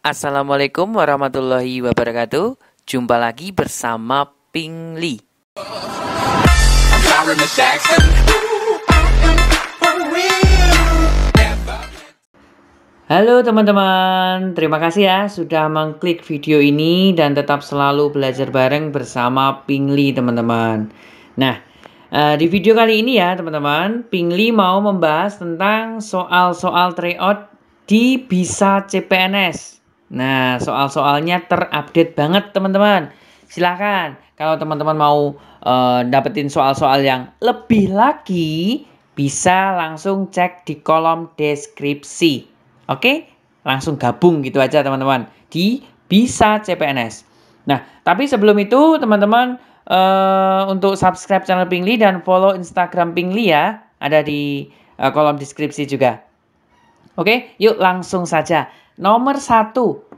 Assalamualaikum warahmatullahi wabarakatuh. Jumpa lagi bersama Ping Li. Halo teman-teman, terima kasih ya sudah mengklik video ini dan tetap selalu belajar bareng bersama Ping Li teman-teman. Nah, eh, di video kali ini ya teman-teman, Pingli mau membahas tentang soal-soal tryout di Bisa CPNS Nah, soal-soalnya terupdate banget, teman-teman. Silahkan, kalau teman-teman mau uh, dapetin soal-soal yang lebih lagi, bisa langsung cek di kolom deskripsi. Oke, langsung gabung gitu aja, teman-teman, di Bisa CPNS. Nah, tapi sebelum itu, teman-teman, uh, untuk subscribe channel Pingli dan follow Instagram Pingli ya, ada di uh, kolom deskripsi juga. Oke, yuk langsung saja. Nomor satu,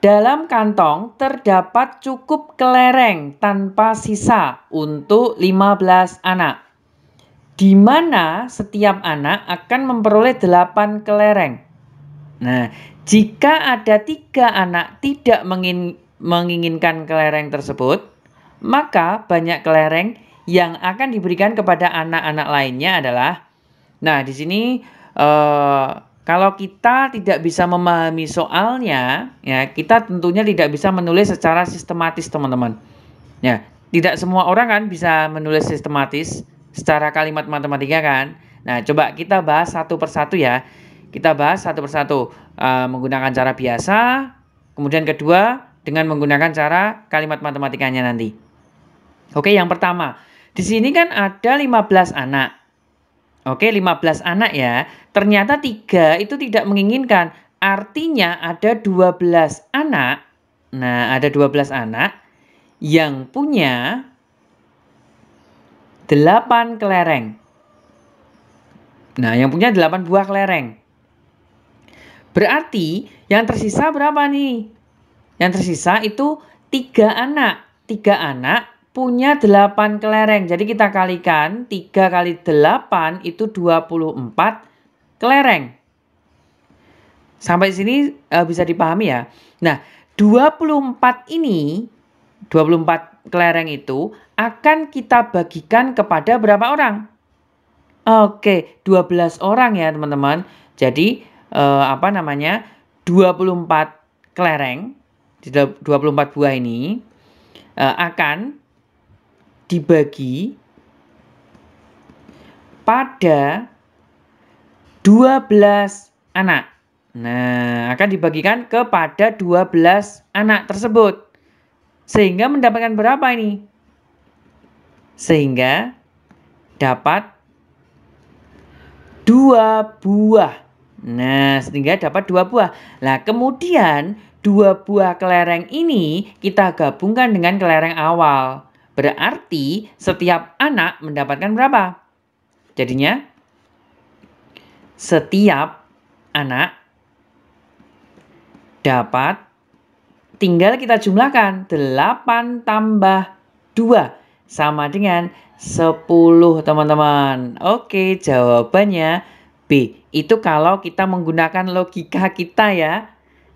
dalam kantong terdapat cukup kelereng tanpa sisa untuk 15 anak. Di mana setiap anak akan memperoleh 8 kelereng. Nah, jika ada tiga anak tidak menginginkan kelereng tersebut, maka banyak kelereng yang akan diberikan kepada anak-anak lainnya adalah, nah di sini uh, kalau kita tidak bisa memahami soalnya, ya kita tentunya tidak bisa menulis secara sistematis, teman-teman. Ya, tidak semua orang kan bisa menulis sistematis secara kalimat matematika kan. Nah, coba kita bahas satu persatu ya. Kita bahas satu persatu uh, menggunakan cara biasa, kemudian kedua dengan menggunakan cara kalimat matematikanya nanti. Oke, yang pertama, di sini kan ada 15 anak. Oke, 15 anak ya. Ternyata tiga itu tidak menginginkan. Artinya ada 12 anak. Nah, ada 12 anak yang punya 8 kelereng. Nah, yang punya 8 buah kelereng. Berarti yang tersisa berapa nih? Yang tersisa itu tiga anak. Tiga anak punya 8 kelereng. Jadi kita kalikan 3 kali 8 itu 24 kelereng. Sampai sini uh, bisa dipahami ya. Nah, 24 ini 24 kelereng itu akan kita bagikan kepada berapa orang? Oke, 12 orang ya, teman-teman. Jadi uh, apa namanya? 24 kelereng 24 buah ini eh, akan dibagi pada 12 anak. Nah, akan dibagikan kepada 12 anak tersebut. Sehingga mendapatkan berapa ini? Sehingga dapat dua buah. Nah, sehingga dapat dua buah. Nah, kemudian dua buah kelereng ini kita gabungkan dengan kelereng awal. Berarti setiap anak mendapatkan berapa? Jadinya setiap anak dapat tinggal kita jumlahkan 8 tambah 2 sama dengan 10 teman-teman. Oke, jawabannya B. Itu kalau kita menggunakan logika kita ya.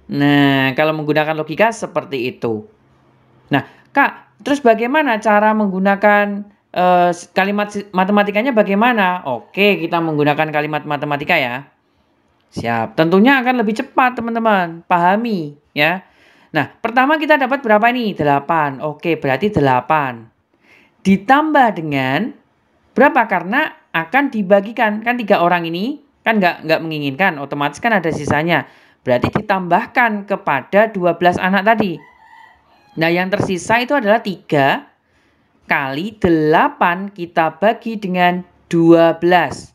Nah, kalau menggunakan logika seperti itu. Nah, Kak, terus bagaimana cara menggunakan uh, kalimat matematikanya bagaimana? Oke, kita menggunakan kalimat matematika ya. Siap. Tentunya akan lebih cepat, teman-teman. Pahami, ya. Nah, pertama kita dapat berapa nih? 8. Oke, berarti 8. Ditambah dengan berapa? Karena akan dibagikan. Kan tiga orang ini kan nggak, nggak menginginkan. Otomatis kan ada sisanya. Berarti ditambahkan kepada 12 anak tadi. Nah, yang tersisa itu adalah 3 kali 8 kita bagi dengan 12.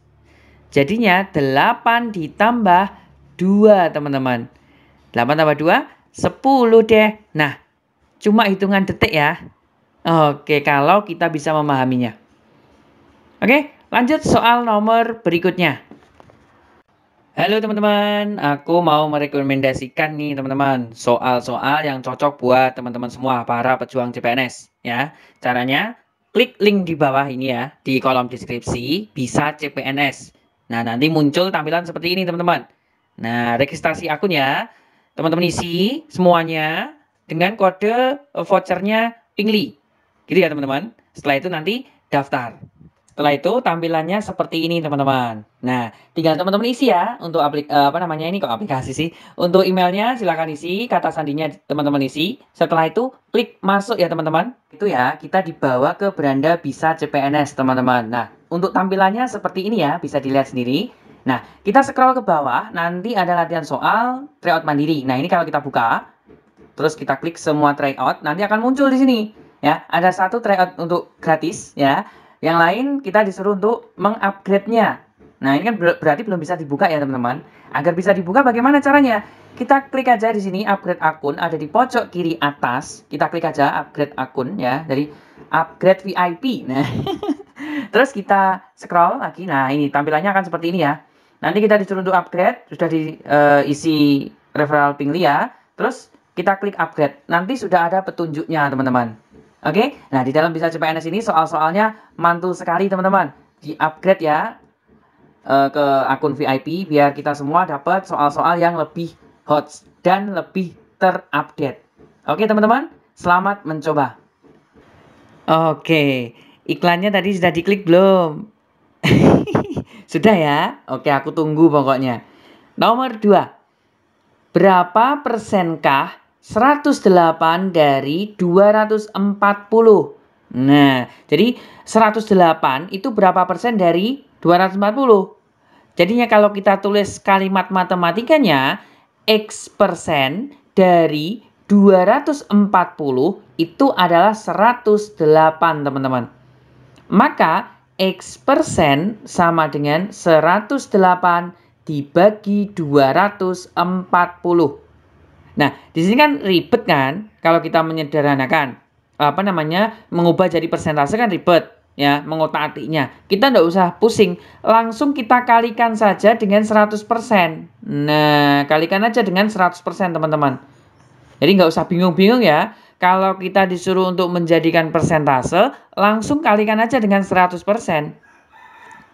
Jadinya 8 ditambah 2, teman-teman. 8 tambah 2, 10 deh. Nah, cuma hitungan detik ya. Oke, kalau kita bisa memahaminya. Oke, lanjut soal nomor berikutnya. Halo teman-teman, aku mau merekomendasikan nih teman-teman soal-soal yang cocok buat teman-teman semua para pejuang CPNS ya. Caranya klik link di bawah ini ya di kolom deskripsi bisa CPNS. Nah, nanti muncul tampilan seperti ini teman-teman. Nah, registrasi akun ya. Teman-teman isi semuanya dengan kode vouchernya Pingli. Gitu ya teman-teman. Setelah itu nanti daftar. Setelah itu tampilannya seperti ini teman-teman. Nah, tinggal teman-teman isi ya untuk aplik eh, apa namanya ini kok aplikasi sih. Untuk emailnya silahkan isi, kata sandinya teman-teman isi. Setelah itu klik masuk ya teman-teman. Itu ya kita dibawa ke beranda bisa CPNS teman-teman. Nah, untuk tampilannya seperti ini ya bisa dilihat sendiri. Nah, kita scroll ke bawah, nanti ada latihan soal tryout mandiri. Nah, ini kalau kita buka, terus kita klik semua tryout, nanti akan muncul di sini. Ya, ada satu tryout untuk gratis ya. Yang lain kita disuruh untuk mengupgrade-nya. Nah, ini kan berarti belum bisa dibuka ya, teman-teman. Agar bisa dibuka bagaimana caranya? Kita klik aja di sini upgrade akun ada di pojok kiri atas. Kita klik aja upgrade akun ya, dari upgrade VIP. Nah. Terus kita scroll lagi. Nah, ini tampilannya akan seperti ini ya. Nanti kita disuruh untuk upgrade, sudah diisi eh, uh, referral ping ya. Terus kita klik upgrade. Nanti sudah ada petunjuknya, teman-teman. Oke, okay? nah di dalam bisa CPNS ini soal-soalnya mantul sekali teman-teman. Di upgrade ya eh, ke akun VIP biar kita semua dapat soal-soal yang lebih hot dan lebih terupdate. Oke okay, teman-teman, selamat mencoba. Oke, okay. iklannya tadi sudah diklik belum? sudah ya? Oke, aku tunggu pokoknya. Nomor 2. Berapa persenkah 108 dari 240. Nah, jadi 108 itu berapa persen dari 240? Jadinya kalau kita tulis kalimat matematikanya X persen dari 240 itu adalah 108 teman-teman. Maka X persen sama dengan 108 dibagi 240. Nah, di sini kan ribet kan kalau kita menyederhanakan apa namanya mengubah jadi persentase kan ribet ya mengotak-atiknya. Kita tidak usah pusing, langsung kita kalikan saja dengan 100%. Nah, kalikan aja dengan 100% teman-teman. Jadi nggak usah bingung-bingung ya. Kalau kita disuruh untuk menjadikan persentase, langsung kalikan aja dengan 100%.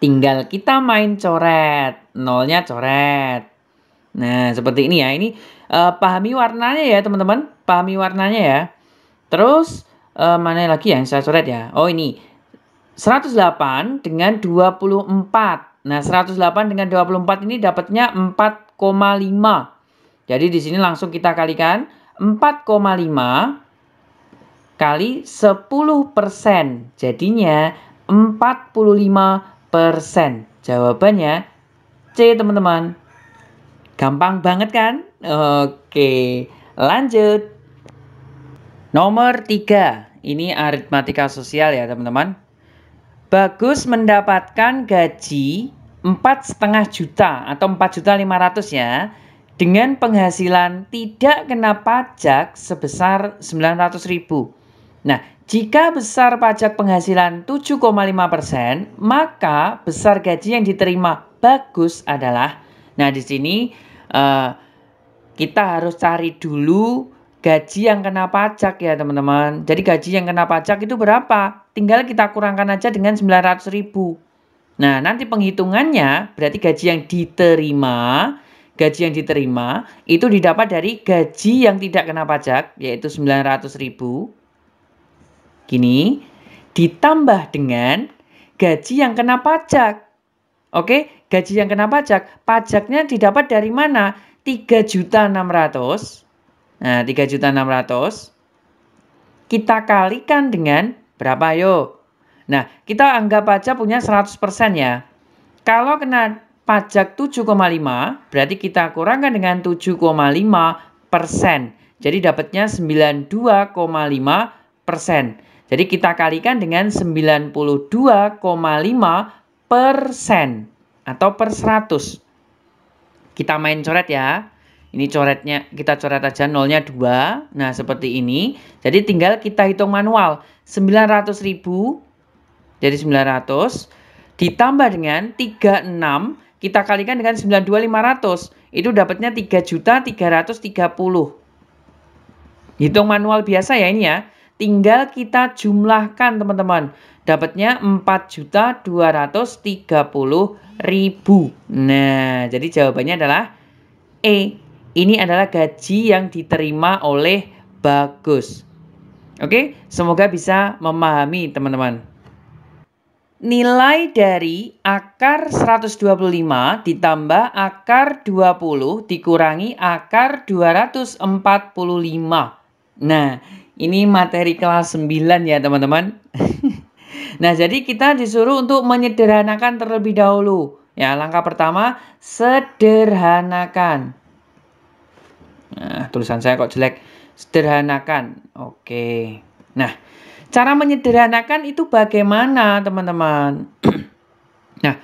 Tinggal kita main coret, nolnya coret. Nah, seperti ini ya. Ini uh, pahami warnanya ya, teman-teman. Pahami warnanya ya. Terus, uh, mana lagi yang saya coret ya? Oh, ini. 108 dengan 24. Nah, 108 dengan 24 ini dapatnya 4,5. Jadi, di sini langsung kita kalikan. 4,5 kali 10 persen. Jadinya 45 persen. Jawabannya C, teman-teman. Gampang banget kan? Oke, lanjut. Nomor tiga Ini aritmatika sosial ya, teman-teman. Bagus mendapatkan gaji 4,5 juta atau 4 juta 500 ya dengan penghasilan tidak kena pajak sebesar ribu Nah, jika besar pajak penghasilan 7,5%, maka besar gaji yang diterima Bagus adalah Nah, di sini uh, kita harus cari dulu gaji yang kena pajak ya, teman-teman. Jadi gaji yang kena pajak itu berapa? Tinggal kita kurangkan aja dengan ribu Nah, nanti penghitungannya berarti gaji yang diterima gaji yang diterima itu didapat dari gaji yang tidak kena pajak yaitu ribu gini ditambah dengan gaji yang kena pajak. Oke, gaji yang kena pajak, pajaknya didapat dari mana? juta ratus. Nah, juta ratus. kita kalikan dengan berapa yo? Nah, kita anggap aja punya 100% ya. Kalau kena pajak 7,5, berarti kita kurangkan dengan 7,5 persen. Jadi dapatnya 92,5 persen. Jadi kita kalikan dengan 92,5 persen atau per 100. Kita main coret ya. Ini coretnya kita coret aja nolnya 2. Nah, seperti ini. Jadi tinggal kita hitung manual. ribu jadi 900 ditambah dengan 36 kita kalikan dengan 92500. Itu dapatnya 3.330. Hitung manual biasa ya ini ya. Tinggal kita jumlahkan teman-teman. Dapatnya 4.230.000. Nah, jadi jawabannya adalah E. Ini adalah gaji yang diterima oleh Bagus. Oke, semoga bisa memahami teman-teman. Nilai dari akar 125 ditambah akar 20 dikurangi akar 245. Nah, ini materi kelas 9 ya teman-teman. nah jadi kita disuruh untuk menyederhanakan terlebih dahulu. Ya langkah pertama sederhanakan. Nah, tulisan saya kok jelek. Sederhanakan. Oke. Nah cara menyederhanakan itu bagaimana teman-teman? nah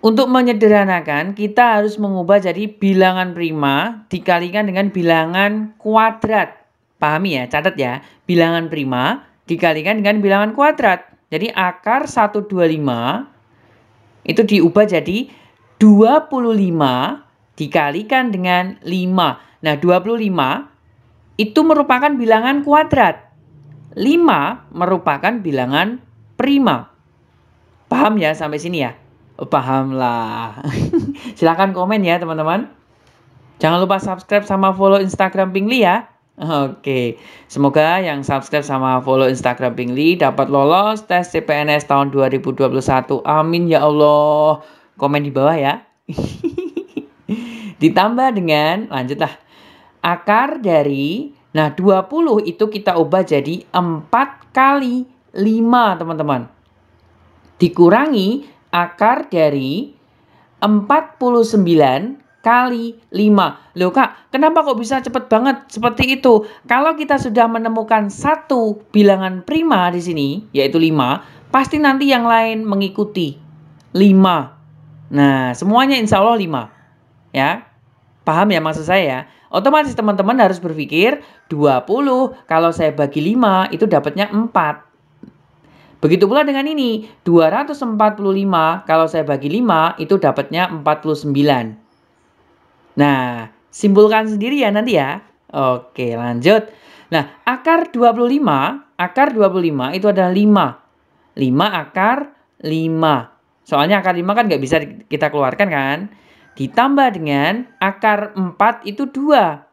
untuk menyederhanakan, kita harus mengubah jadi bilangan prima dikalikan dengan bilangan kuadrat. Pahami ya, catat ya. Bilangan prima dikalikan dengan bilangan kuadrat. Jadi akar 125 itu diubah jadi 25 dikalikan dengan 5. Nah, 25 itu merupakan bilangan kuadrat. 5 merupakan bilangan prima. Paham ya sampai sini ya? Oh, Paham lah. Silahkan komen ya teman-teman. Jangan lupa subscribe sama follow Instagram Pingli ya. Oke, semoga yang subscribe sama follow Instagram Pingli dapat lolos tes CPNS tahun 2021. Amin ya Allah. Komen di bawah ya. Ditambah dengan lanjutlah akar dari nah 20 itu kita ubah jadi 4 kali 5 teman-teman. Dikurangi akar dari 49 kali 5. Loh Kak, kenapa kok bisa cepat banget seperti itu? Kalau kita sudah menemukan satu bilangan prima di sini, yaitu 5, pasti nanti yang lain mengikuti 5. Nah, semuanya insya Allah 5. Ya, paham ya maksud saya ya? Otomatis teman-teman harus berpikir 20 kalau saya bagi 5 itu dapatnya 4. Begitu pula dengan ini, 245 kalau saya bagi 5 itu dapatnya 49. Nah, simpulkan sendiri ya nanti ya. Oke, lanjut. Nah, akar 25, akar 25 itu adalah 5. 5 akar 5. Soalnya akar 5 kan nggak bisa kita keluarkan kan. Ditambah dengan akar 4 itu 2.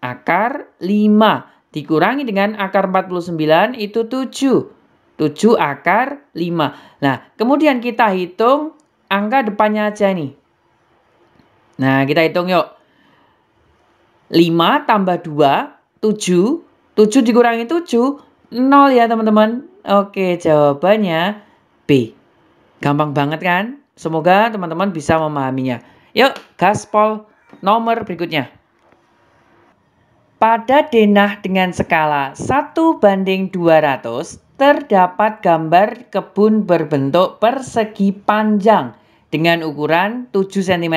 Akar 5. Dikurangi dengan akar 49 itu 7. 7 akar 5. Nah, kemudian kita hitung angka depannya aja nih. Nah, kita hitung yuk. 5 tambah 2, 7. 7 dikurangi 7, 0 ya teman-teman. Oke, jawabannya B. Gampang banget kan? Semoga teman-teman bisa memahaminya. Yuk, gaspol nomor berikutnya. Pada denah dengan skala 1 banding 200, terdapat gambar kebun berbentuk persegi panjang dengan ukuran 7 cm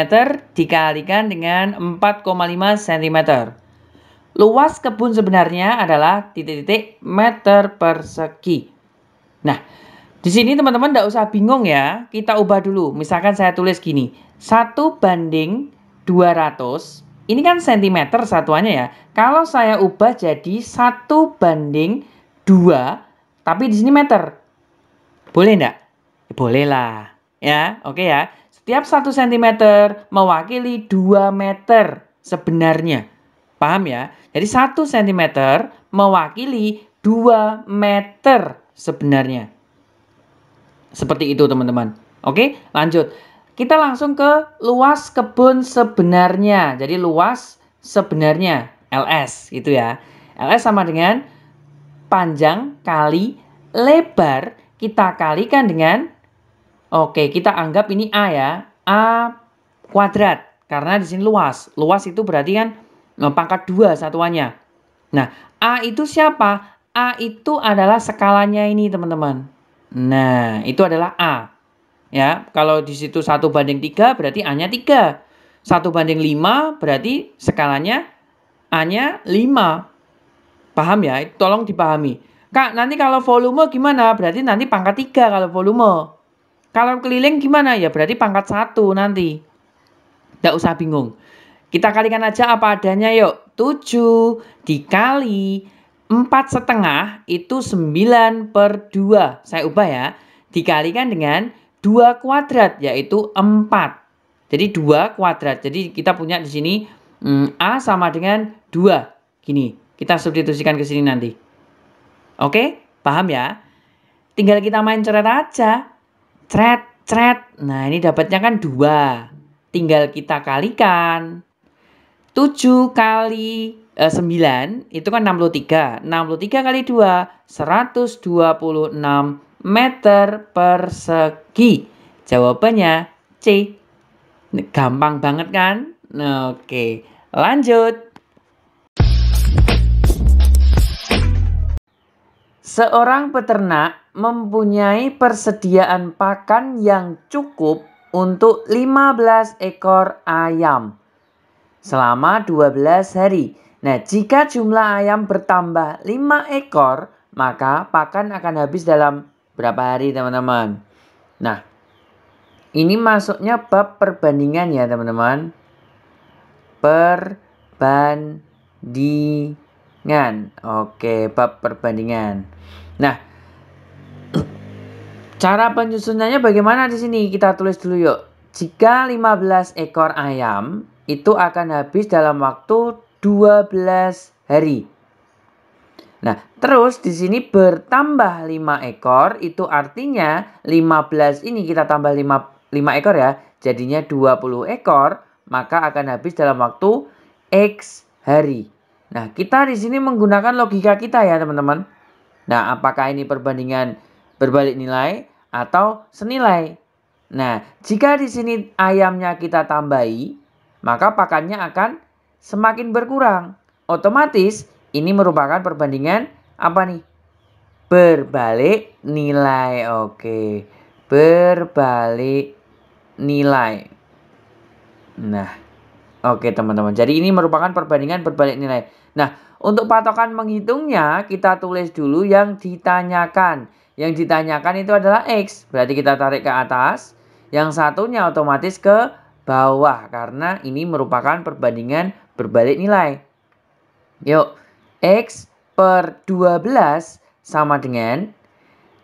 dikalikan dengan 4,5 cm. Luas kebun sebenarnya adalah titik-titik meter persegi. Nah, di sini teman-teman tidak usah bingung ya, kita ubah dulu. Misalkan saya tulis gini, 1 banding 200, ini kan cm satuannya ya. Kalau saya ubah jadi 1 banding 2, tapi di sini meter. Boleh tidak? Ya boleh lah. Ya, oke ya. Setiap 1 cm mewakili 2 meter sebenarnya. Paham ya? Jadi 1 cm mewakili 2 meter sebenarnya. Seperti itu teman-teman. Oke, lanjut. Kita langsung ke luas kebun sebenarnya. Jadi luas sebenarnya LS itu ya. LS sama dengan panjang kali lebar kita kalikan dengan Oke, kita anggap ini A ya. A kuadrat. Karena di sini luas. Luas itu berarti kan eh, pangkat 2 satuannya. Nah, A itu siapa? A itu adalah skalanya ini teman-teman. Nah, itu adalah A. Ya, kalau di situ 1 banding 3 berarti A-nya 3. 1 banding 5 berarti skalanya A-nya 5. Paham ya? Tolong dipahami. Kak, nanti kalau volume gimana? Berarti nanti pangkat 3 kalau volume. Kalau keliling gimana? Ya berarti pangkat satu nanti. Tidak usah bingung. Kita kalikan aja apa adanya yuk. 7 dikali 4 setengah itu 9 per 2. Saya ubah ya. Dikalikan dengan 2 kuadrat yaitu 4. Jadi 2 kuadrat. Jadi kita punya di sini hmm, A sama dengan 2. Gini, kita substitusikan ke sini nanti. Oke, paham ya? Tinggal kita main coret aja. Cret, cret. Nah, ini dapatnya kan dua. Tinggal kita kalikan. 7 kali eh, 9 itu kan 63. 63 kali 2 126 meter persegi. Jawabannya C. Gampang banget kan? Oke, lanjut. Seorang peternak mempunyai persediaan pakan yang cukup untuk 15 ekor ayam selama 12 hari. Nah, jika jumlah ayam bertambah 5 ekor, maka pakan akan habis dalam berapa hari, teman-teman? Nah, ini masuknya bab perbandingan ya, teman-teman. Perbandingan perbandingan. Oke, bab perbandingan. Nah, cara penyusunannya bagaimana di sini? Kita tulis dulu yuk. Jika 15 ekor ayam itu akan habis dalam waktu 12 hari. Nah, terus di sini bertambah 5 ekor itu artinya 15 ini kita tambah 5 5 ekor ya. Jadinya 20 ekor, maka akan habis dalam waktu X hari. Nah, kita di sini menggunakan logika kita ya, teman-teman. Nah, apakah ini perbandingan berbalik nilai atau senilai? Nah, jika di sini ayamnya kita tambahi, maka pakannya akan semakin berkurang. Otomatis ini merupakan perbandingan apa nih? Berbalik nilai. Oke. Berbalik nilai. Nah, oke teman-teman. Jadi ini merupakan perbandingan berbalik nilai. Nah, untuk patokan menghitungnya kita tulis dulu yang ditanyakan. Yang ditanyakan itu adalah X. Berarti kita tarik ke atas. Yang satunya otomatis ke bawah karena ini merupakan perbandingan berbalik nilai. Yuk, X per 12 sama dengan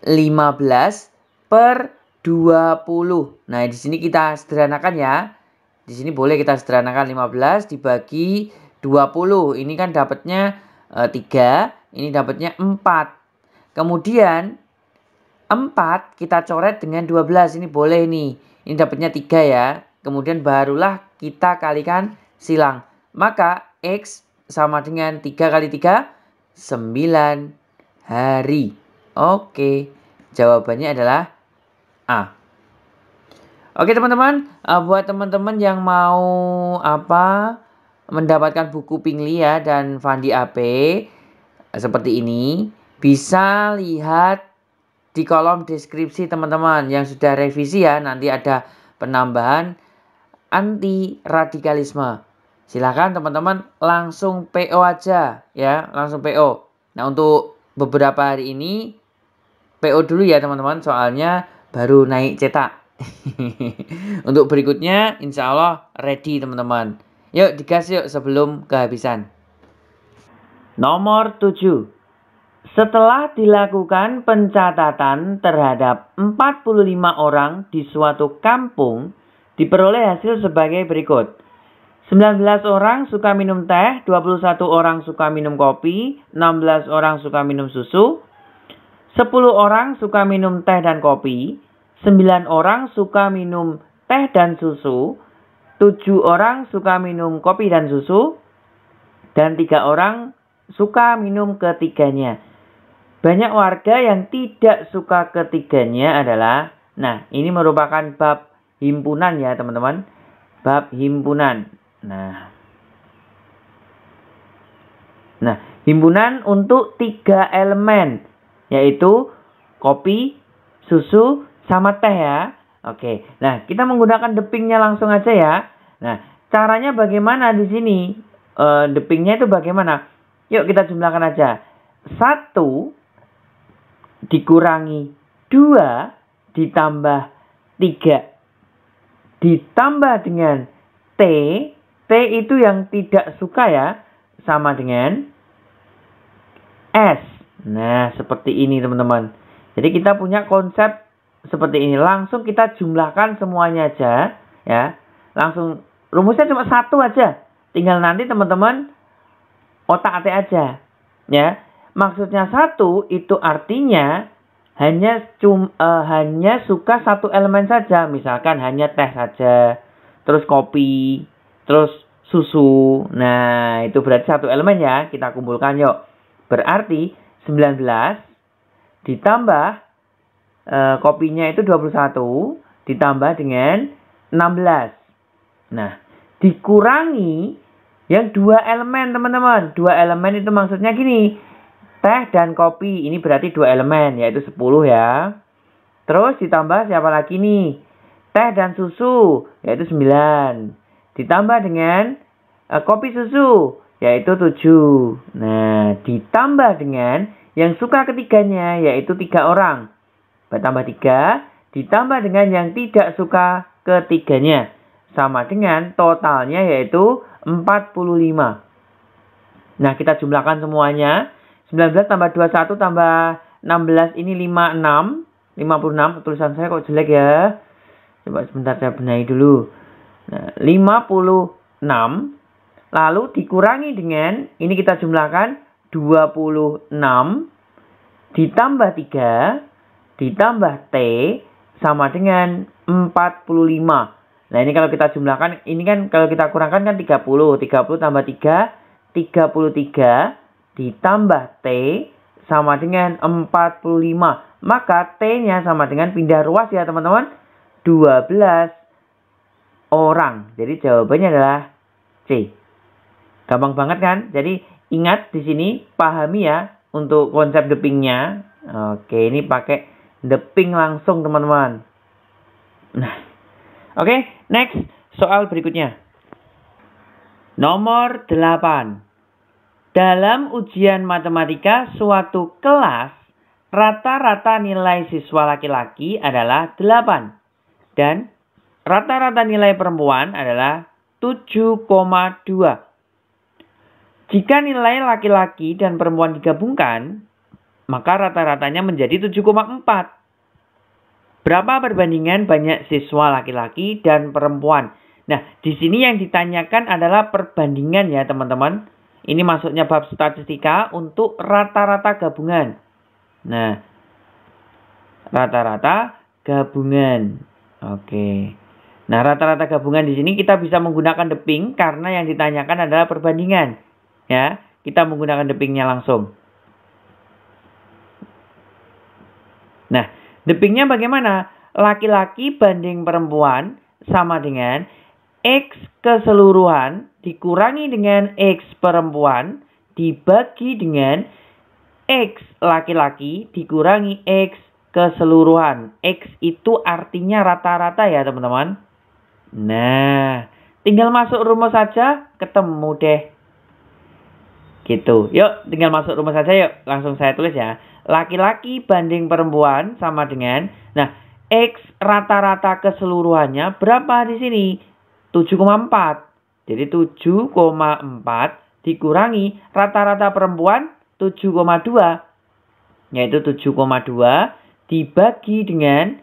15 per 20. Nah, di sini kita sederhanakan ya. Di sini boleh kita sederhanakan 15 dibagi 20. Ini kan dapatnya e, eh, 3, ini dapatnya 4. Kemudian 4 kita coret dengan 12. Ini boleh nih. Ini dapatnya 3 ya. Kemudian barulah kita kalikan silang. Maka X sama dengan 3 kali 3, 9 hari. Oke, jawabannya adalah A. Oke teman-teman, eh, buat teman-teman yang mau apa mendapatkan buku Pinglia dan Fandi AP eh, seperti ini bisa lihat di kolom deskripsi teman-teman yang sudah revisi ya nanti ada penambahan anti radikalisme silahkan teman-teman langsung PO aja ya langsung PO nah untuk beberapa hari ini PO dulu ya teman-teman soalnya baru naik cetak untuk berikutnya insya Allah ready teman-teman Yuk digas yuk sebelum kehabisan. Nomor 7. Setelah dilakukan pencatatan terhadap 45 orang di suatu kampung, diperoleh hasil sebagai berikut. 19 orang suka minum teh, 21 orang suka minum kopi, 16 orang suka minum susu, 10 orang suka minum teh dan kopi, 9 orang suka minum teh dan susu, Tujuh orang suka minum kopi dan susu, dan tiga orang suka minum ketiganya. Banyak warga yang tidak suka ketiganya adalah, nah ini merupakan bab himpunan ya teman-teman, bab himpunan. Nah, nah himpunan untuk tiga elemen yaitu kopi, susu, sama teh ya. Oke, nah kita menggunakan depingnya langsung aja ya. Nah, caranya bagaimana di sini? E, itu bagaimana? Yuk kita jumlahkan aja. 1 dikurangi 2 ditambah 3. Ditambah dengan T. T itu yang tidak suka ya. Sama dengan S. Nah, seperti ini teman-teman. Jadi kita punya konsep seperti ini. Langsung kita jumlahkan semuanya aja. ya. Langsung Rumusnya cuma satu aja. Tinggal nanti teman-teman otak atik aja. Ya. Maksudnya satu itu artinya hanya cum, uh, hanya suka satu elemen saja. Misalkan hanya teh saja, terus kopi, terus susu. Nah, itu berarti satu elemen ya. Kita kumpulkan yuk. Berarti 19 ditambah e, kopinya itu 21 ditambah dengan 16. Nah, dikurangi yang dua elemen teman-teman. Dua elemen itu maksudnya gini. Teh dan kopi. Ini berarti dua elemen yaitu 10 ya. Terus ditambah siapa lagi nih? Teh dan susu yaitu 9. Ditambah dengan uh, kopi susu yaitu 7. Nah, ditambah dengan yang suka ketiganya yaitu tiga orang. Bertambah tiga ditambah dengan yang tidak suka ketiganya sama dengan totalnya yaitu 45. Nah, kita jumlahkan semuanya. 19 tambah 21 tambah 16 ini 56. 56 tulisan saya kok jelek ya. Coba sebentar saya benahi dulu. Nah, 56 lalu dikurangi dengan ini kita jumlahkan 26 ditambah 3 ditambah T sama dengan 45. Nah ini kalau kita jumlahkan, ini kan kalau kita kurangkan kan 30. 30 tambah 3, 33 ditambah T sama dengan 45. Maka T-nya sama dengan pindah ruas ya teman-teman. 12 orang. Jadi jawabannya adalah C. Gampang banget kan? Jadi ingat di sini pahami ya untuk konsep depingnya. Oke, ini pakai deping langsung teman-teman. Nah, Oke, okay, next soal berikutnya. Nomor 8. Dalam ujian matematika suatu kelas, rata-rata nilai siswa laki-laki adalah 8 dan rata-rata nilai perempuan adalah 7,2. Jika nilai laki-laki dan perempuan digabungkan, maka rata-ratanya menjadi 7,4. Berapa perbandingan banyak siswa laki-laki dan perempuan? Nah, di sini yang ditanyakan adalah perbandingan ya teman-teman. Ini masuknya bab statistika untuk rata-rata gabungan. Nah, rata-rata gabungan. Oke. Nah, rata-rata gabungan di sini kita bisa menggunakan deping karena yang ditanyakan adalah perbandingan. Ya, kita menggunakan depingnya langsung. Nah, Depingnya bagaimana? Laki-laki banding perempuan sama dengan X keseluruhan dikurangi dengan X perempuan dibagi dengan X laki-laki dikurangi X keseluruhan. X itu artinya rata-rata ya teman-teman. Nah, tinggal masuk rumah saja ketemu deh. Gitu. Yuk, tinggal masuk rumah saja yuk. Langsung saya tulis ya. Laki-laki banding perempuan sama dengan nah X rata-rata keseluruhannya berapa di sini? 7,4. Jadi 7,4 dikurangi rata-rata perempuan 7,2 yaitu 7,2 dibagi dengan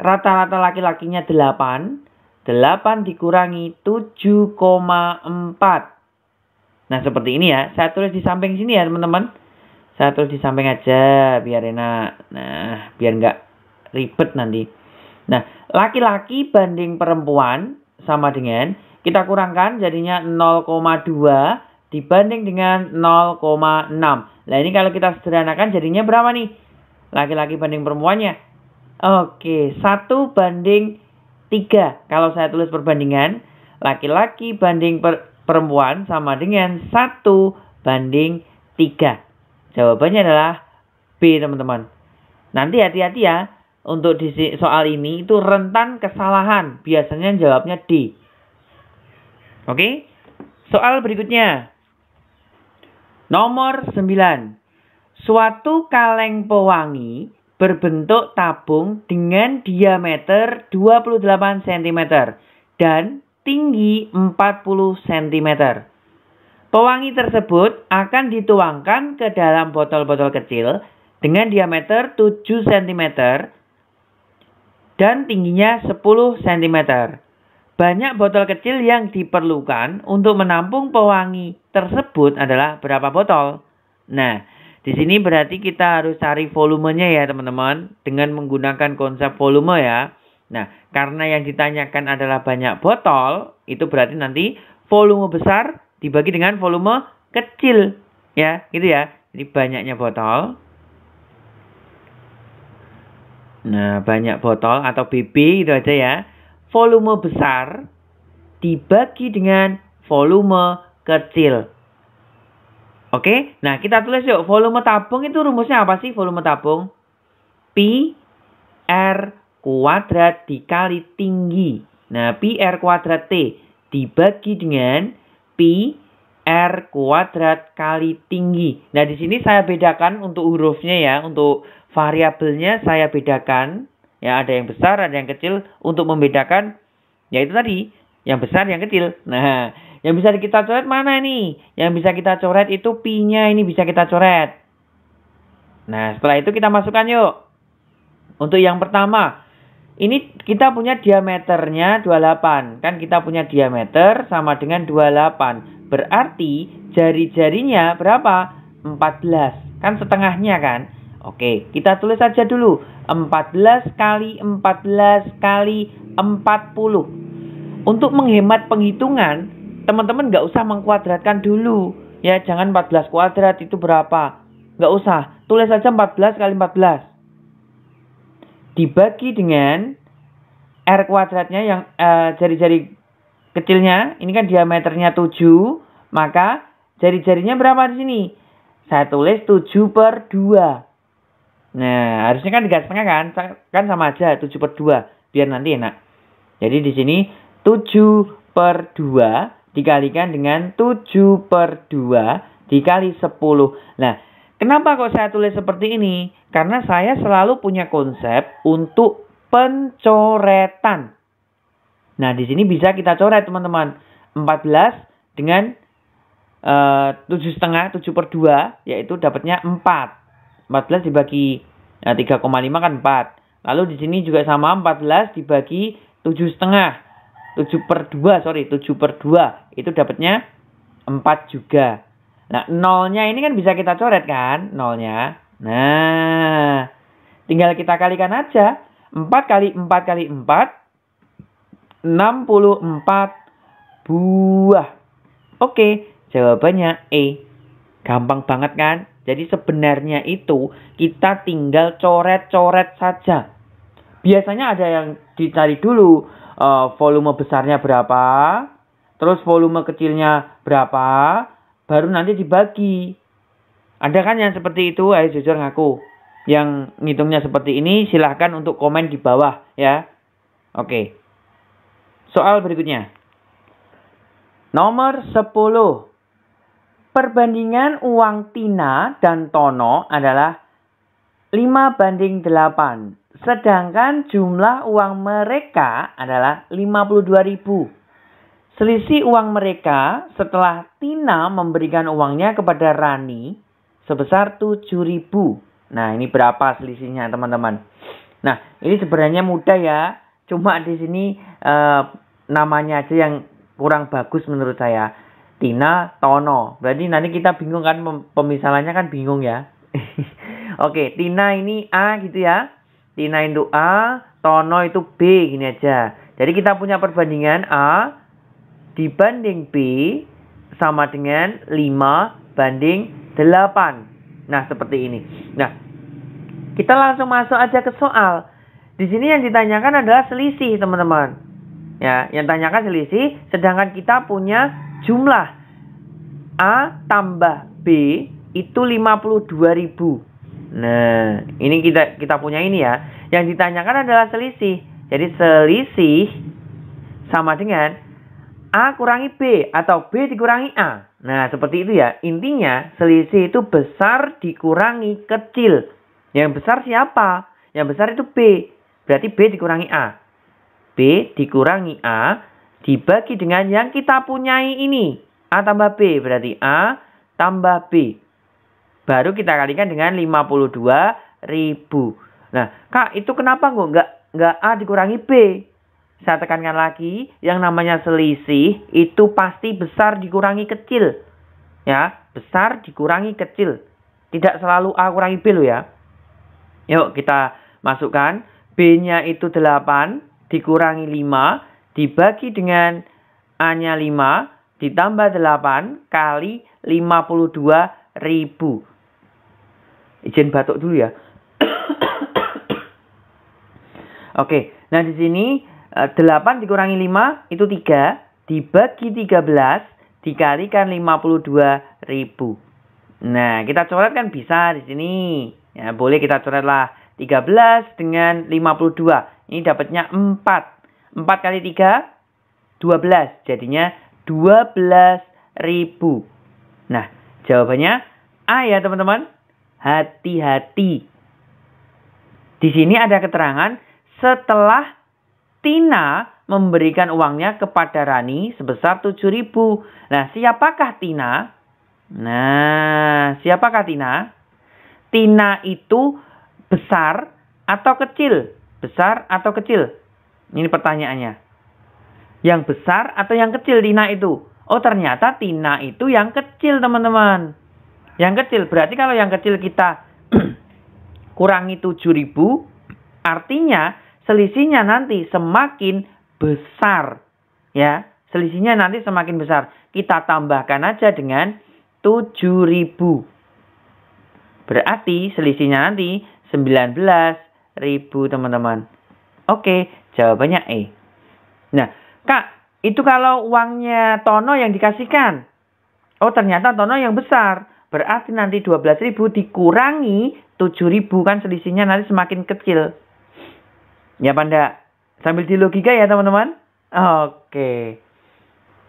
rata-rata laki-lakinya 8 8 dikurangi 7,4 Nah seperti ini ya. Saya tulis di samping sini ya teman-teman. Saya tulis di samping aja biar enak. Nah biar nggak ribet nanti. Nah laki-laki banding perempuan sama dengan kita kurangkan jadinya 0,2 dibanding dengan 0,6. Nah ini kalau kita sederhanakan jadinya berapa nih? Laki-laki banding perempuannya. Oke, 1 banding 3. Kalau saya tulis perbandingan, laki-laki banding per perempuan sama dengan 1 banding 3. Jawabannya adalah B teman-teman. Nanti hati-hati ya untuk di soal ini itu rentan kesalahan. Biasanya jawabnya D. Oke. Soal berikutnya. Nomor 9. Suatu kaleng pewangi berbentuk tabung dengan diameter 28 cm dan tinggi 40 cm. Pewangi tersebut akan dituangkan ke dalam botol-botol kecil dengan diameter 7 cm dan tingginya 10 cm. Banyak botol kecil yang diperlukan untuk menampung pewangi tersebut adalah berapa botol. Nah, di sini berarti kita harus cari volumenya ya teman-teman dengan menggunakan konsep volume ya. Nah, karena yang ditanyakan adalah banyak botol, itu berarti nanti volume besar dibagi dengan volume kecil. Ya, gitu ya. Jadi banyaknya botol. Nah, banyak botol atau BB itu aja ya. Volume besar dibagi dengan volume kecil. Oke, nah kita tulis yuk volume tabung itu rumusnya apa sih volume tabung? P R kuadrat dikali tinggi. Nah, pi r kuadrat T dibagi dengan pi R kuadrat kali tinggi. Nah, di sini saya bedakan untuk hurufnya ya, untuk variabelnya saya bedakan. Ya, ada yang besar, ada yang kecil untuk membedakan yaitu tadi yang besar, yang kecil. Nah, yang bisa kita coret mana nih? Yang bisa kita coret itu pi-nya ini bisa kita coret. Nah, setelah itu kita masukkan yuk. Untuk yang pertama, ini kita punya diameternya 28. Kan kita punya diameter sama dengan 28. Berarti jari-jarinya berapa? 14. Kan setengahnya kan? Oke, kita tulis saja dulu. 14 kali 14 kali 40. Untuk menghemat penghitungan, teman-teman nggak usah mengkuadratkan dulu. Ya, jangan 14 kuadrat itu berapa. Nggak usah. Tulis saja 14 kali 14 dibagi dengan R kuadratnya yang eh, jari-jari uh, kecilnya, ini kan diameternya 7, maka jari-jarinya berapa di sini? Saya tulis 7 per 2. Nah, harusnya kan 3 setengah kan? Kan sama aja, 7 per 2, biar nanti enak. Jadi di sini 7 per 2 dikalikan dengan 7 per 2 dikali 10. Nah, Kenapa kok saya tulis seperti ini? Karena saya selalu punya konsep untuk pencoretan. Nah, di sini bisa kita coret, teman-teman. 14 dengan 7 eh, setengah 7 per 2, yaitu dapatnya 4. 14 dibagi nah, eh, 3,5 kan 4. Lalu di sini juga sama 14 dibagi 7 setengah 7 per 2, sorry, 7 per 2, itu dapatnya 4 juga. Nah, nolnya ini kan bisa kita coret kan, nolnya. Nah, tinggal kita kalikan aja. 4 kali 4 kali 4, 64 buah. Oke, jawabannya E. Gampang banget kan? Jadi sebenarnya itu kita tinggal coret-coret saja. Biasanya ada yang dicari dulu uh, volume besarnya berapa, terus volume kecilnya berapa, baru nanti dibagi. Ada kan yang seperti itu, ayo jujur ngaku. Yang ngitungnya seperti ini silahkan untuk komen di bawah ya. Oke. Soal berikutnya. Nomor 10. Perbandingan uang Tina dan Tono adalah 5 banding 8. Sedangkan jumlah uang mereka adalah 52 ribu. Selisih uang mereka setelah Tina memberikan uangnya kepada Rani sebesar 7000. Nah, ini berapa selisihnya, teman-teman? Nah, ini sebenarnya mudah ya. Cuma di sini eh, namanya aja yang kurang bagus menurut saya. Tina Tono. Berarti nanti kita bingung kan pemisalannya kan bingung ya. Oke, Tina ini A gitu ya. Tina itu A, Tono itu B gini aja. Jadi kita punya perbandingan A dibanding B sama dengan 5 banding 8. Nah, seperti ini. Nah, kita langsung masuk aja ke soal. Di sini yang ditanyakan adalah selisih, teman-teman. Ya, yang tanyakan selisih, sedangkan kita punya jumlah A tambah B itu 52.000. Nah, ini kita kita punya ini ya. Yang ditanyakan adalah selisih. Jadi selisih sama dengan A kurangi B atau B dikurangi A. Nah, seperti itu ya. Intinya selisih itu besar dikurangi kecil. Yang besar siapa? Yang besar itu B. Berarti B dikurangi A. B dikurangi A dibagi dengan yang kita punyai ini. A tambah B berarti A tambah B. Baru kita kalikan dengan 52 ribu. Nah, Kak, itu kenapa kok nggak, nggak A dikurangi B? Saya tekankan lagi, yang namanya selisih itu pasti besar dikurangi kecil. Ya, besar dikurangi kecil. Tidak selalu A kurangi B loh ya. Yuk kita masukkan. B-nya itu 8 dikurangi 5 dibagi dengan A-nya 5 ditambah 8 kali 52 ribu. Izin batuk dulu ya. Oke, nah di sini 8 eh, dikurangi 5 itu 3 dibagi 13 dikalikan 52 ribu. Nah, kita coret kan bisa di sini. Ya, boleh kita coret lah. 13 dengan 52. Ini dapatnya 4. 4 kali 3, 12. Jadinya 12 ribu. Nah, jawabannya A ya teman-teman. Hati-hati. Di sini ada keterangan setelah Tina memberikan uangnya kepada Rani sebesar 7000. Nah, siapakah Tina? Nah, siapakah Tina? Tina itu besar atau kecil? Besar atau kecil? Ini pertanyaannya. Yang besar atau yang kecil Tina itu? Oh, ternyata Tina itu yang kecil, teman-teman. Yang kecil. Berarti kalau yang kecil kita kurangi 7000, artinya selisihnya nanti semakin besar. Ya, selisihnya nanti semakin besar. Kita tambahkan aja dengan 7000. Berarti selisihnya nanti 19.000, teman-teman. Oke, jawabannya E. Nah, Kak, itu kalau uangnya Tono yang dikasihkan. Oh, ternyata Tono yang besar. Berarti nanti 12.000 dikurangi 7.000 kan selisihnya nanti semakin kecil. Ya Panda, sambil di logika ya teman-teman. Oke.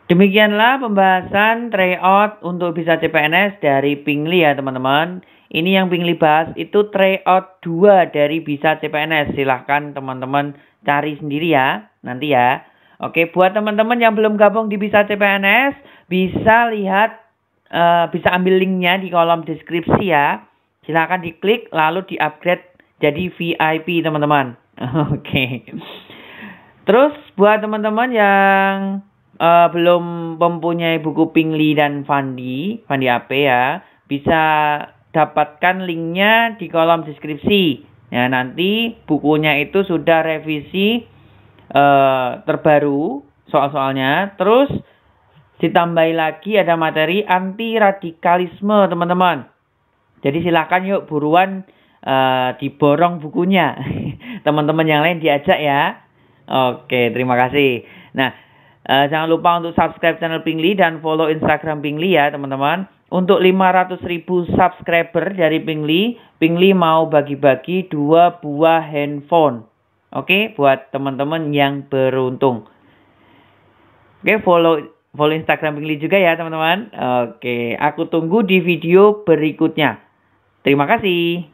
Demikianlah pembahasan tryout untuk bisa CPNS dari Pingli ya teman-teman. Ini yang Pingli bahas itu tryout 2 dari bisa CPNS. Silahkan teman-teman cari sendiri ya nanti ya. Oke, buat teman-teman yang belum gabung di bisa CPNS bisa lihat uh, bisa ambil linknya di kolom deskripsi ya. Silahkan diklik lalu di-upgrade jadi VIP teman-teman. Oke. Terus buat teman-teman yang uh, belum mempunyai buku Pingli dan Fandi, Fandi AP ya, bisa dapatkan linknya di kolom deskripsi. Ya, nanti bukunya itu sudah revisi uh, terbaru soal-soalnya. Terus ditambahi lagi ada materi anti radikalisme, teman-teman. Jadi silahkan yuk buruan uh, diborong bukunya. teman-teman yang lain diajak ya. Oke, terima kasih. Nah, eh, jangan lupa untuk subscribe channel Pingli dan follow Instagram Pingli ya, teman-teman. Untuk 500 ribu subscriber dari Pingli, Pingli mau bagi-bagi dua buah handphone. Oke, buat teman-teman yang beruntung. Oke, follow follow Instagram Pingli juga ya, teman-teman. Oke, aku tunggu di video berikutnya. Terima kasih.